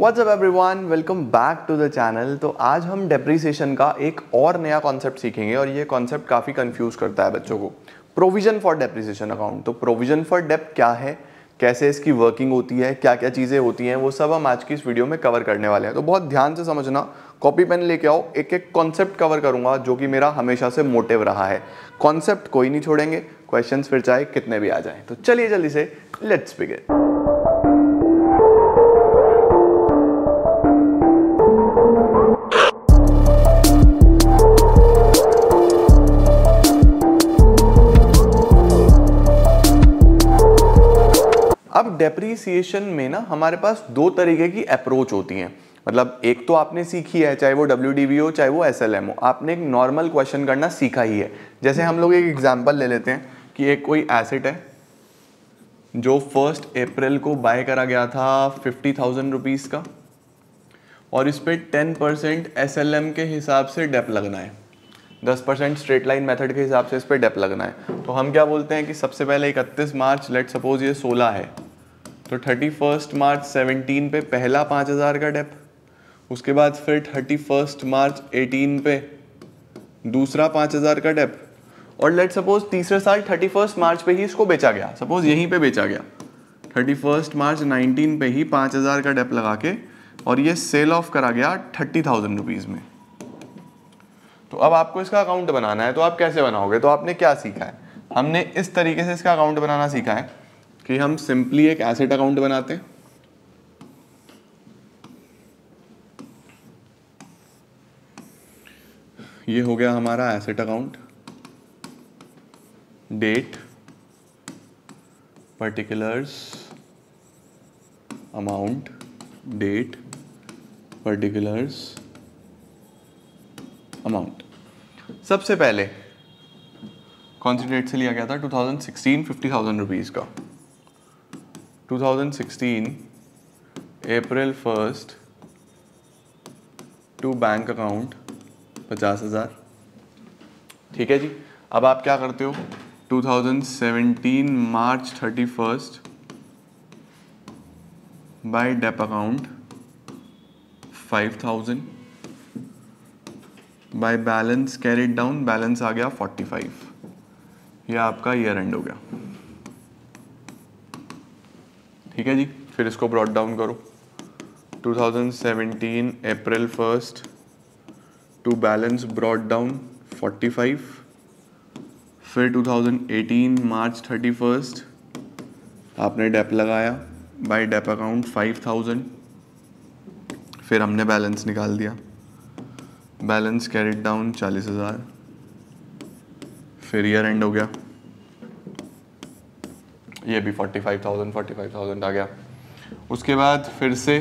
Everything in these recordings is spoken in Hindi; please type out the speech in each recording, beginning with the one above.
WhatsApp one welcome back to the channel तो आज हम डेप्रिसिएशन का एक और नया कॉन्सेप्ट सीखेंगे और ये कॉन्सेप्ट काफ़ी कंफ्यूज करता है बच्चों को प्रोविजन फॉर डेप्रिसिएशन अकाउंट तो प्रोविजन फॉर डेप क्या है कैसे इसकी वर्किंग होती है क्या क्या चीज़ें होती हैं वो सब हम आज की इस वीडियो में कवर करने वाले हैं तो बहुत ध्यान से समझना कॉपी पेन लेके आओ एक एक कॉन्सेप्ट कवर करूंगा जो कि मेरा हमेशा से मोटिव रहा है कॉन्सेप्ट कोई नहीं छोड़ेंगे क्वेश्चंस फिर चाहे कितने भी आ जाएं तो चलिए जल्दी से लेट्स बिगिन डेप्रीसिएशन में ना हमारे पास दो तरीके की अप्रोच होती हैं मतलब एक तो आपने सीखी है चाहे वो डब्ल्यू हो चाहे वो एस हो आपने एक नॉर्मल क्वेश्चन करना सीखा ही है जैसे हम लोग एक एग्जाम्पल ले लेते हैं कि एक कोई एसेट है जो फर्स्ट अप्रैल को बाय करा गया था फिफ्टी थाउजेंड रुपीज़ का और इस पर टेन परसेंट एस के हिसाब से डेप लगना है दस परसेंट स्ट्रेट लाइन मेथड के हिसाब से इस पर डेप लगना है तो हम क्या बोलते हैं कि सबसे पहले इकतीस मार्च लेट सपोज ये सोलह है तो थर्टी फर्स्ट मार्च सेवनटीन पे पहला पाँच हज़ार का डेप उसके बाद फिर थर्टी फर्स्ट मार्च एटीन पे दूसरा पाँच हज़ार का डेप और लेट सपोज तीसरे साल थर्टी फर्स्ट मार्च पे ही इसको बेचा गया सपोज यहीं पे बेचा गया थर्टी फर्स्ट मार्च नाइनटीन पे ही पाँच हज़ार का डेप लगा के और ये सेल ऑफ करा गया थर्टी थाउजेंड रुपीज़ में तो अब आपको इसका अकाउंट बनाना है तो आप कैसे बनाओगे तो आपने क्या सीखा है हमने इस तरीके से इसका अकाउंट बनाना सीखा है कि हम सिंपली एक एसेट अकाउंट बनाते हैं ये हो गया हमारा asset account date particulars amount date particulars amount सबसे पहले कौन सी डेट से लिया गया था 2016 50,000 रुपीस का 2016 April first to bank account पचास हज़ार ठीक है जी अब आप क्या करते हो 2017 March thirty first by dep account five thousand by balance carried down balance आ गया फोर्टी फाइव यह आपका ईयर एंड हो गया ठीक है जी फिर इसको ब्रॉड डाउन करो 2017 April first to balance brought down 45 फिर 2018 मार्च 31 आपने डेप लगाया बाय डेप अकाउंट 5000 फिर हमने बैलेंस निकाल दिया बैलेंस कैरिड डाउन चालीस हज़ार फिर ईयर एंड हो गया ये भी 45,000 45,000 आ गया उसके बाद फिर से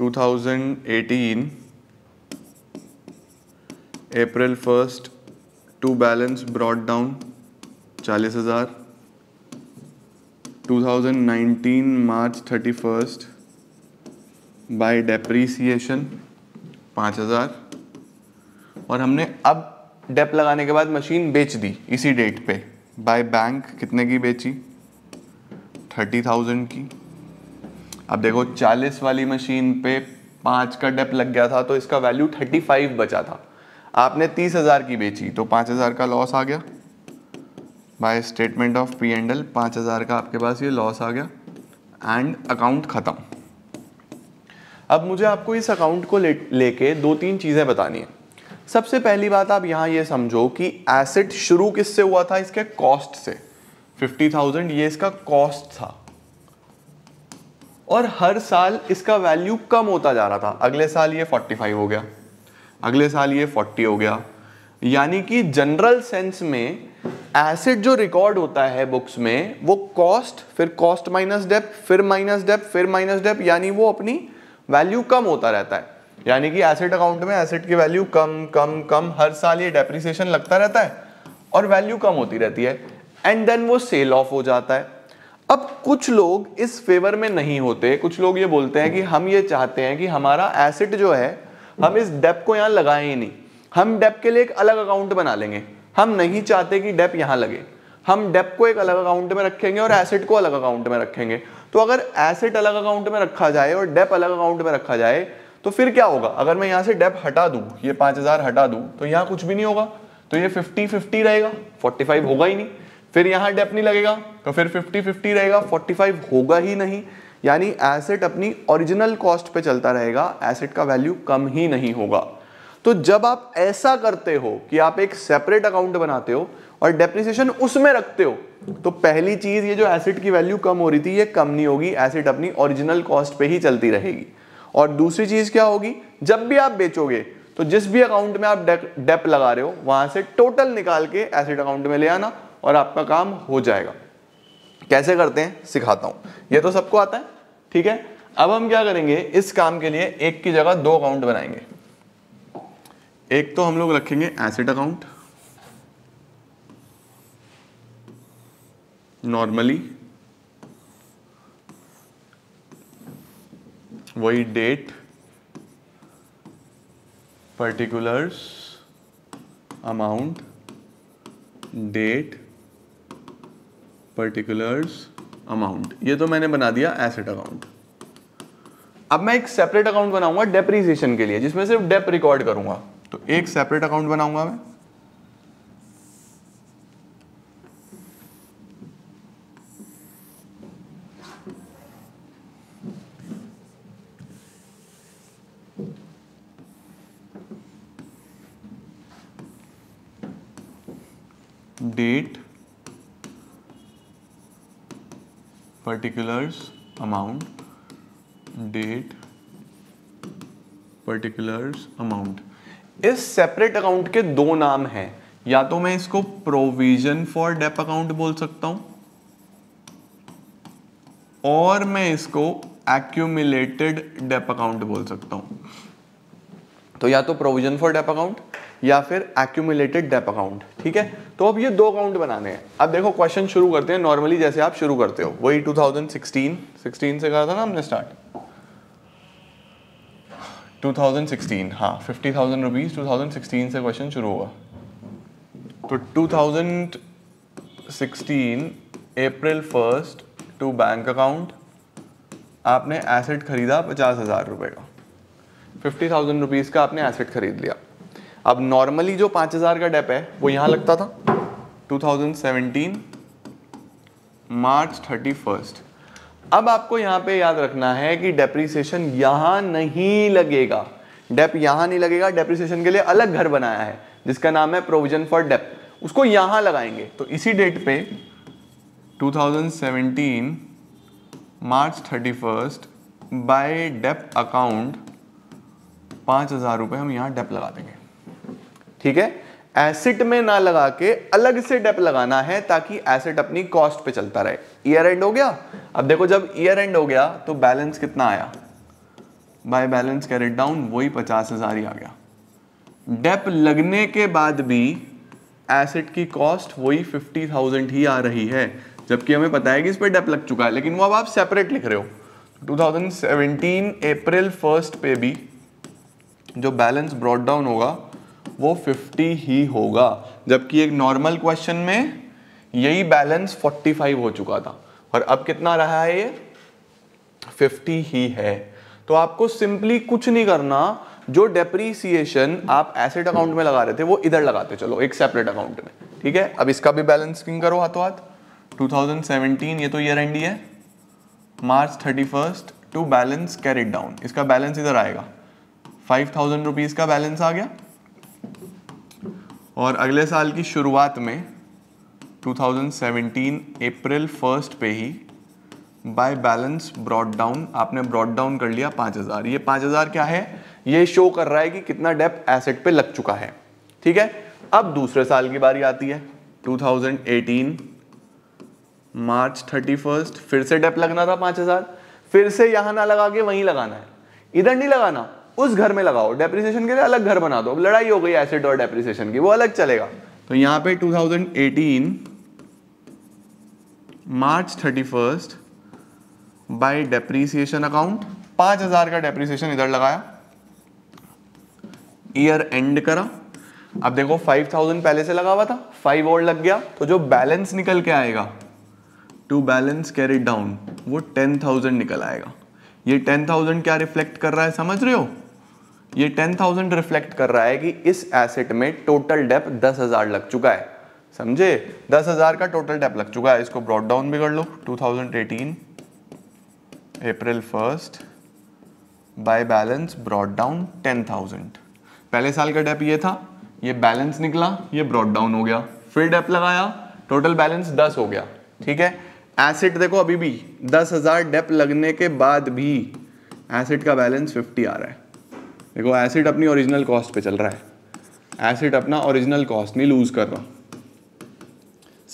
2018 April first to balance brought down 40,000 2019 March 31st by depreciation 5000 और हमने अब डेप लगाने के बाद मशीन बेच दी इसी डेट पे बाय बैंक कितने की बेची थर्टी थाउजेंड की अब देखो चालीस वाली मशीन पे पाँच का डेप लग गया था तो इसका वैल्यू थर्टी फाइव बचा था आपने तीस हज़ार की बेची तो पाँच हज़ार का लॉस आ गया by statement of P and L पाँच हज़ार का आपके पास ये लॉस आ गया एंड अकाउंट ख़त्म अब मुझे आपको इस अकाउंट को ले लेके दो तीन चीज़ें बतानी है सबसे पहली बात आप यहां ये समझो कि एसेट शुरू किससे हुआ था इसके कॉस्ट से फिफ्टी थाउजेंड ये इसका कॉस्ट था और हर साल इसका वैल्यू कम होता जा रहा था अगले साल ये फोर्टी फाइव हो गया अगले साल ये फोर्टी हो गया यानी कि जनरल सेंस में एसेट जो रिकॉर्ड होता है बुक्स में वो कॉस्ट फिर कॉस्ट माइनस डेप फिर माइनस डेप फिर माइनस डेप यानी वो अपनी वैल्यू कम होता रहता है यानी कि एसेट अकाउंट में एसेट की वैल्यू कम कम कम हर साल ये डेप्रिसिएशन लगता रहता है और वैल्यू कम होती रहती है एंड देन वो सेल ऑफ हो जाता है अब कुछ लोग इस फेवर में नहीं होते कुछ लोग ये बोलते हैं कि हम ये चाहते हैं कि हमारा एसेट जो है हम इस डेप को यहाँ लगाए ही नहीं हम डेप के लिए एक अलग अकाउंट बना लेंगे हम नहीं चाहते कि डेप यहाँ लगे हम डेप को एक अलग अकाउंट में रखेंगे और एसेट को अलग अकाउंट में रखेंगे तो अगर एसेट अलग अकाउंट में रखा जाए और डेप अलग अकाउंट में रखा जाए तो फिर क्या होगा अगर मैं यहाँ से डेप हटा दू ये पांच हज़ार हटा दू तो यहाँ कुछ भी नहीं होगा तो ये फिफ्टी फिफ्टी रहेगा फोर्टी फाइव होगा ही नहीं फिर यहाँ डेप नहीं लगेगा तो फिर फिफ्टी फिफ्टी रहेगा फोर्टी फाइव होगा ही नहीं यानी एसेट अपनी ओरिजिनल कॉस्ट पे चलता रहेगा एसेट का वैल्यू कम ही नहीं होगा तो जब आप ऐसा करते हो कि आप एक सेपरेट अकाउंट बनाते हो और डेप्रिसिएशन उसमें रखते हो तो पहली चीज ये जो एसेट की वैल्यू कम हो रही थी ये कम नहीं होगी एसेट अपनी ओरिजिनल कॉस्ट पे ही चलती रहेगी और दूसरी चीज क्या होगी जब भी आप बेचोगे तो जिस भी अकाउंट में आप डेप लगा रहे हो वहां से टोटल निकाल के एसेट अकाउंट में ले आना और आपका काम हो जाएगा कैसे करते हैं सिखाता हूं ये तो सबको आता है ठीक है अब हम क्या करेंगे इस काम के लिए एक की जगह दो अकाउंट बनाएंगे एक तो हम लोग रखेंगे एसेट अकाउंट नॉर्मली वही date particulars amount date particulars amount ये तो मैंने बना दिया एसेट अकाउंट अब मैं एक सेपरेट अकाउंट बनाऊंगा डेप्रीसिएशन के लिए जिसमें सिर्फ डेप रिकॉर्ड करूंगा तो एक सेपरेट अकाउंट बनाऊंगा मैं date particulars amount date particulars amount इस सेपरेट अकाउंट के दो नाम हैं या तो मैं इसको प्रोविजन फॉर डेप अकाउंट बोल सकता हूं और मैं इसको एक्यूमिलेटेड डेप अकाउंट बोल सकता हूं तो या तो प्रोविजन फॉर डेप अकाउंट या फिर एक्यूमुलेटेड डेप अकाउंट ठीक है तो अब ये दो अकाउंट बनाने हैं अब देखो क्वेश्चन शुरू करते हैं नॉर्मली जैसे आप शुरू करते हो वही 2016 16 से करा था ना हमने स्टार्ट 2016 हाँ फिफ्टी थाउजेंड रुपीज़ टू से क्वेश्चन शुरू हुआ तो 2016 April first to bank account आपने एसेट खरीदा पचास हज़ार रुपये का फिफ्टी थाउजेंड रुपीज़ का आपने एसेट खरीद लिया अब नॉर्मली जो 5000 का डेप है वो यहां लगता था 2017 मार्च 31 अब आपको यहां पे याद रखना है कि डेप्रीसिएशन यहां नहीं लगेगा डेप यहां नहीं लगेगा डेप्रीसिएशन के लिए अलग घर बनाया है जिसका नाम है प्रोविजन फॉर डेप उसको यहां लगाएंगे तो इसी डेट पे 2017 मार्च 31 बाय डेप अकाउंट पांच हज़ार रुपए हम यहां डेप लगा देंगे ठीक है एसिड में ना लगा के अलग से डेप लगाना है ताकि एसिड अपनी कॉस्ट पे चलता रहे ईयर एंड हो गया अब देखो जब ईयर एंड हो गया तो बैलेंस कितना आया बाय बैलेंस कैरेट डाउन वही पचास हजार ही आ गया डेप लगने के बाद भी एसिड की कॉस्ट वही फिफ्टी थाउजेंड ही आ रही है जबकि हमें पता है कि इस पर डेप लग चुका है लेकिन वो अब आप सेपरेट लिख रहे हो 2017 अप्रैल फर्स्ट पे भी जो बैलेंस ब्रॉड डाउन होगा वो 50 ही होगा जबकि एक नॉर्मल क्वेश्चन में यही बैलेंस 45 हो चुका था और अब कितना रहा है ये 50 ही है तो आपको सिंपली कुछ नहीं करना जो डेप्रीसिएशन आप एसेट अकाउंट में लगा रहे थे वो इधर लगाते चलो एक सेपरेट अकाउंट में ठीक है अब इसका भी बैलेंस किंग करो हाथों हाथ 2017 ये तो ईयर एंड ही है March thirty first to balance carried down इसका बैलेंस इधर आएगा फाइव थाउजेंड रुपीज़ का बैलेंस आ गया और अगले साल की शुरुआत में 2017 अप्रैल फर्स्ट पे ही बाय बैलेंस ब्रॉड डाउन आपने ब्रॉड डाउन कर लिया 5000 ये 5000 क्या है ये शो कर रहा है कि कितना डेप एसेट पे लग चुका है ठीक है अब दूसरे साल की बारी आती है 2018 मार्च 31 फिर से डेप लगना था 5000 फिर से यहां ना लगा के वहीं लगाना है इधर नहीं लगाना उस घर में लगाओ डेप्रिसिएशन के लिए अलग घर बना दो अब लड़ाई हो गई एसेट और डेप्रिसिएशन की वो अलग चलेगा तो यहां पे 2018 मार्च 31 बाय डेप्रिसिएशन अकाउंट 5000 का डेप्रिसिएशन इधर लगाया ईयर एंड करा अब देखो 5000 पहले से लगा हुआ था 5 और लग गया तो जो बैलेंस निकल के आएगा टू बैलेंस कैरी डाउन वो 10000 निकल आएगा ये 10000 क्या रिफ्लेक्ट कर रहा है समझ रहे हो ये टेन थाउजेंड रिफ्लेक्ट कर रहा है कि इस एसेट में टोटल डेप दस हजार लग चुका है समझे दस हजार का टोटल डेप लग चुका है इसको ब्रॉड डाउन भी कर लो 2018 April first by balance brought down ten thousand पहले साल का डेप ये था ये बैलेंस निकला ये ब्रॉड डाउन हो गया फिर डेप लगाया टोटल बैलेंस दस हो गया ठीक है एसेट देखो अभी भी दस हजार डेप लगने के बाद भी एसेट का बैलेंस फिफ्टी आ रहा है देखो एसिड अपनी ओरिजिनल कॉस्ट पे चल रहा है एसिड अपना ओरिजिनल कॉस्ट नहीं लूज़ कर रहा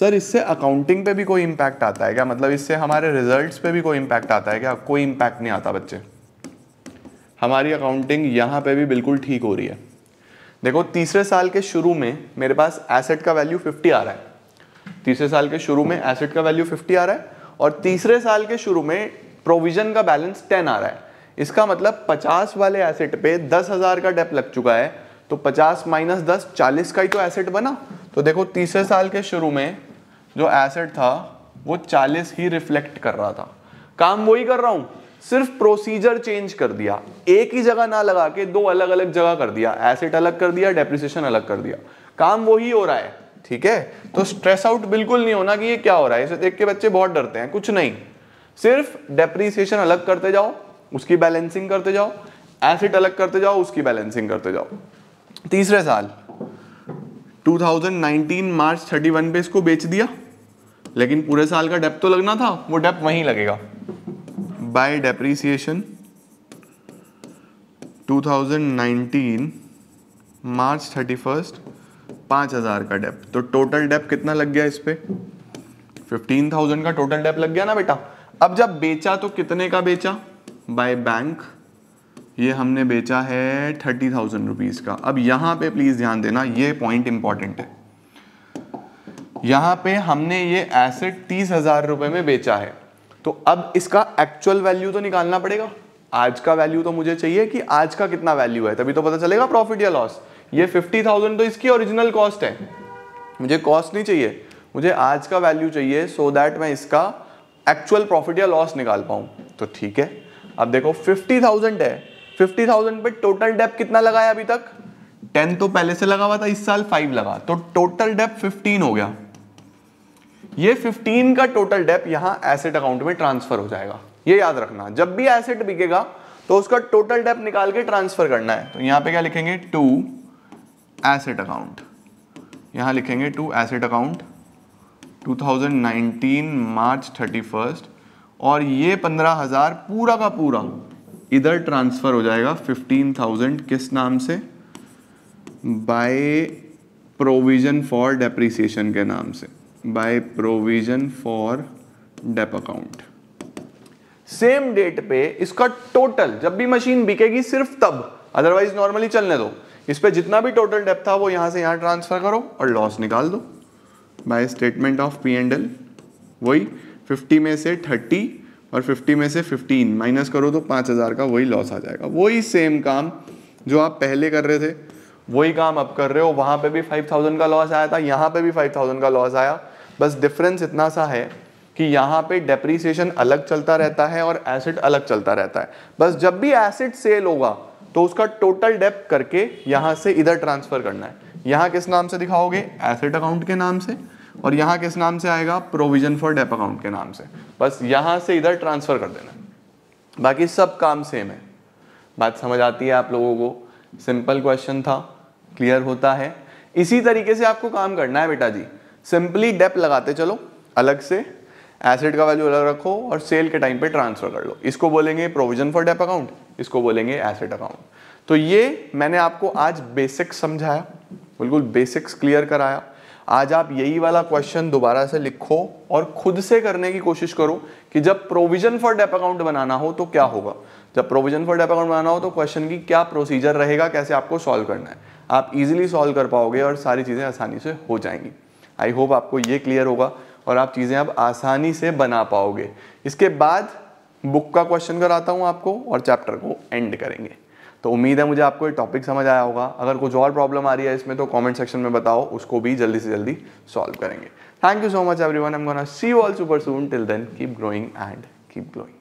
सर इससे अकाउंटिंग पे भी कोई इम्पैक्ट आता है क्या मतलब इससे हमारे रिजल्ट्स पे भी कोई इम्पैक्ट आता है क्या कोई इम्पैक्ट नहीं आता बच्चे हमारी अकाउंटिंग यहाँ पे भी बिल्कुल ठीक हो रही है देखो तीसरे साल के शुरू में मेरे पास एसेट का वैल्यू 50 आ रहा है तीसरे साल के शुरू में एसेट का वैल्यू 50 आ रहा है और तीसरे साल के शुरू में प्रोविजन का बैलेंस 10 आ रहा है इसका मतलब 50 वाले एसेट पे दस हजार का डेप लग चुका है तो 50 माइनस दस चालीस का ही तो एसेट बना तो देखो तीसरे साल के शुरू में जो एसेट था वो 40 ही रिफ्लेक्ट कर रहा था काम वही कर रहा हूं सिर्फ प्रोसीजर चेंज कर दिया एक ही जगह ना लगा के दो अलग अलग जगह कर दिया एसेट अलग कर दिया डेप्रिसिएशन अलग कर दिया काम वही हो रहा है ठीक है तो स्ट्रेस आउट बिल्कुल नहीं होना कि ये क्या हो रहा है इसे देख के बच्चे बहुत डरते हैं कुछ नहीं सिर्फ डेप्रिसिएशन अलग करते जाओ उसकी बैलेंसिंग करते जाओ एसिड अलग करते जाओ उसकी बैलेंसिंग करते जाओ तीसरे साल 2019 मार्च 31 पे इसको बेच दिया लेकिन पूरे साल का डेप तो लगना था वो डेप वहीं लगेगा बाय डेप्रीसिएशन 2019 मार्च 31 हजार का डेप तो टोटल डेप कितना लग गया इस पे फिफ्टीन थाउजेंड का टोटल डेप लग गया ना बेटा अब जब बेचा तो कितने का बेचा बाय बैंक ये हमने बेचा है थर्टी थाउजेंड रुपीज़ का अब यहां पे प्लीज़ ध्यान देना ये पॉइंट इंपॉर्टेंट है यहां पे हमने ये एसेट तीस हज़ार रुपए में बेचा है तो अब इसका एक्चुअल वैल्यू तो निकालना पड़ेगा आज का वैल्यू तो मुझे चाहिए कि आज का कितना वैल्यू है तभी तो पता चलेगा प्रॉफिट या लॉस ये फिफ्टी थाउजेंड तो इसकी ओरिजिनल कॉस्ट है मुझे कॉस्ट नहीं चाहिए मुझे आज का वैल्यू चाहिए सो so दैट मैं इसका एक्चुअल प्रॉफिट या लॉस निकाल पाऊं तो ठीक है अब देखो फिफ्टी थाउजेंड है फिफ्टी थाउजेंड पे टोटल डेप कितना लगाया अभी तक टेन तो पहले से लगा हुआ था इस साल फाइव लगा तो टोटल डेप फिफ्टीन हो गया ये फिफ्टीन का टोटल डेप यहां एसेट अकाउंट में ट्रांसफर हो जाएगा ये याद रखना जब भी एसेट बिकेगा तो उसका टोटल डेप निकाल के ट्रांसफर करना है तो यहां पे क्या लिखेंगे टू एसेट अकाउंट यहां लिखेंगे टू एसेट अकाउंट 2019 मार्च 31 और ये पंद्रह हज़ार पूरा का पूरा इधर ट्रांसफ़र हो जाएगा फिफ्टीन थाउजेंड किस नाम से बाय प्रोविज़न फॉर डेप्रिसिएशन के नाम से by provision for dep account same date पे इसका टोटल जब भी मशीन बिकेगी सिर्फ तब अदरवाइज नॉर्मली चलने दो इस पे जितना भी टोटल डेप था वो यहां से यहां ट्रांसफ़र करो और लॉस निकाल दो by statement of P and L वही 50 में से 30 और 50 में से 15 माइनस करो तो 5000 का वही लॉस आ जाएगा वही सेम काम जो आप पहले कर रहे थे वही काम आप कर रहे हो वहाँ पे भी 5000 का लॉस आया था यहाँ पे भी 5000 का लॉस आया बस डिफरेंस इतना सा है कि यहाँ पे डेप्रीसिएशन अलग चलता रहता है और एसिड अलग चलता रहता है बस जब भी एसिड सेल होगा तो उसका टोटल डेप करके यहाँ से इधर ट्रांसफर करना है यहाँ किस नाम से दिखाओगे एसेट अकाउंट के नाम से और यहाँ किस नाम से आएगा प्रोविजन फॉर डेप अकाउंट के नाम से बस यहाँ से इधर ट्रांसफ़र कर देना बाकी सब काम सेम है बात समझ आती है आप लोगों को सिंपल क्वेश्चन था क्लियर होता है इसी तरीके से आपको काम करना है बेटा जी सिंपली डेप लगाते चलो अलग से एसेट का वैल्यू अलग रखो और सेल के टाइम पे ट्रांसफर कर लो इसको बोलेंगे प्रोविजन फॉर डेप अकाउंट इसको बोलेंगे एसेट अकाउंट तो ये मैंने आपको आज बेसिक्स समझाया बिल्कुल बेसिक्स क्लियर कराया आज आप यही वाला क्वेश्चन दोबारा से लिखो और खुद से करने की कोशिश करो कि जब प्रोविजन फॉर डेप अकाउंट बनाना हो तो क्या होगा जब प्रोविजन फॉर डेप अकाउंट बनाना हो तो क्वेश्चन की क्या प्रोसीजर रहेगा कैसे आपको सॉल्व करना है आप इजीली सॉल्व कर पाओगे और सारी चीज़ें आसानी से हो जाएंगी आई होप आपको ये क्लियर होगा और आप चीज़ें अब आसानी से बना पाओगे इसके बाद बुक का क्वेश्चन कराता हूँ आपको और चैप्टर को एंड करेंगे तो उम्मीद है मुझे आपको ये टॉपिक समझ आया होगा अगर कुछ और प्रॉब्लम आ रही है इसमें तो कमेंट सेक्शन में बताओ उसको भी जल्दी से जल्दी सॉल्व करेंगे thank you so much everyone I am gonna see you all super soon till then keep growing and keep growing